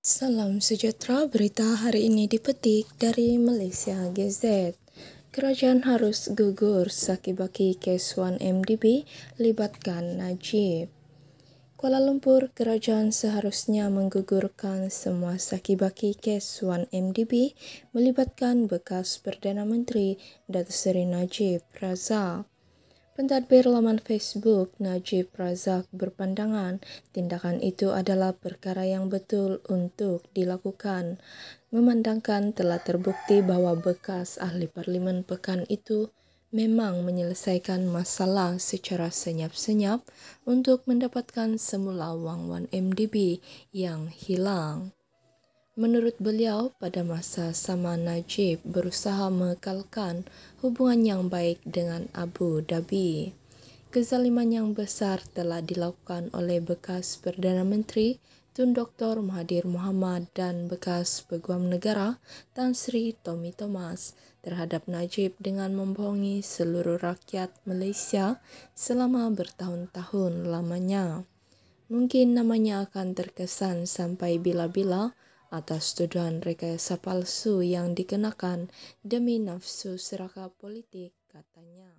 Salam sejahtera, berita hari ini dipetik dari Malaysia Gazette. Kerajaan harus gugur sakibaki 1 MDB libatkan Najib. Kuala Lumpur, kerajaan seharusnya menggugurkan semua sakibaki 1 MDB melibatkan bekas Perdana Menteri Datuk Seri Najib Razak. Pentadbir laman Facebook Najib Razak berpandangan tindakan itu adalah perkara yang betul untuk dilakukan, memandangkan telah terbukti bahwa bekas ahli parlimen pekan itu memang menyelesaikan masalah secara senyap-senyap untuk mendapatkan semula uang 1MDB yang hilang. Menurut beliau, pada masa sama Najib berusaha mengekalkan hubungan yang baik dengan Abu Dhabi. Kezaliman yang besar telah dilakukan oleh bekas Perdana Menteri Tun Dr. Mahathir Muhammad dan bekas peguam negara Tan Sri Tommy Thomas terhadap Najib dengan membohongi seluruh rakyat Malaysia selama bertahun-tahun lamanya. Mungkin namanya akan terkesan sampai bila-bila atas tuduhan rekayasa palsu yang dikenakan demi nafsu seraka politik, katanya.